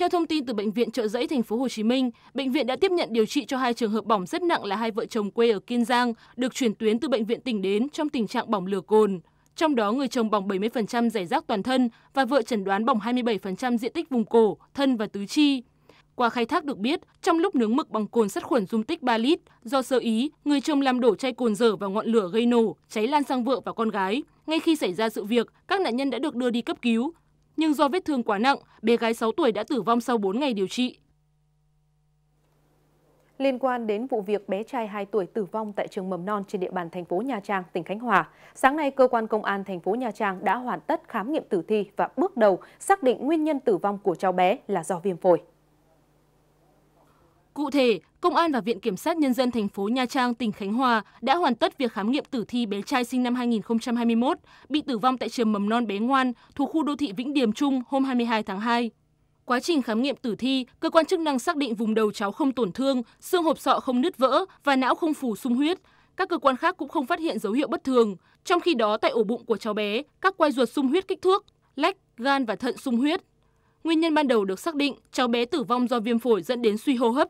Theo thông tin từ bệnh viện Trợ Giấy thành phố Hồ Chí Minh, bệnh viện đã tiếp nhận điều trị cho hai trường hợp bỏng rất nặng là hai vợ chồng quê ở Kiên Giang, được chuyển tuyến từ bệnh viện tỉnh đến trong tình trạng bỏng lửa cồn. Trong đó người chồng bỏng 70% giải rác toàn thân và vợ chẩn đoán bỏng 27% diện tích vùng cổ, thân và tứ chi. Qua khai thác được biết, trong lúc nướng mực bằng cồn sát khuẩn dung tích 3 lít, do sơ ý, người chồng làm đổ chai cồn dở vào ngọn lửa gây nổ, cháy lan sang vợ và con gái. Ngay khi xảy ra sự việc, các nạn nhân đã được đưa đi cấp cứu nhưng do vết thương quá nặng, bé gái 6 tuổi đã tử vong sau 4 ngày điều trị. Liên quan đến vụ việc bé trai 2 tuổi tử vong tại trường mầm non trên địa bàn thành phố Nha Trang, tỉnh Khánh Hòa, sáng nay cơ quan công an thành phố Nha Trang đã hoàn tất khám nghiệm tử thi và bước đầu xác định nguyên nhân tử vong của cháu bé là do viêm phổi. Cụ thể, Công an và Viện Kiểm sát Nhân dân thành phố Nha Trang, tỉnh Khánh Hòa đã hoàn tất việc khám nghiệm tử thi bé trai sinh năm 2021 bị tử vong tại trường mầm non bé ngoan thuộc khu đô thị Vĩnh Điểm Trung hôm 22 tháng 2. Quá trình khám nghiệm tử thi, cơ quan chức năng xác định vùng đầu cháu không tổn thương, xương hộp sọ không nứt vỡ và não không phủ sung huyết. Các cơ quan khác cũng không phát hiện dấu hiệu bất thường. Trong khi đó, tại ổ bụng của cháu bé, các quai ruột sung huyết kích thước, lách, gan và thận sung huyết. Nguyên nhân ban đầu được xác định cháu bé tử vong do viêm phổi dẫn đến suy hô hấp.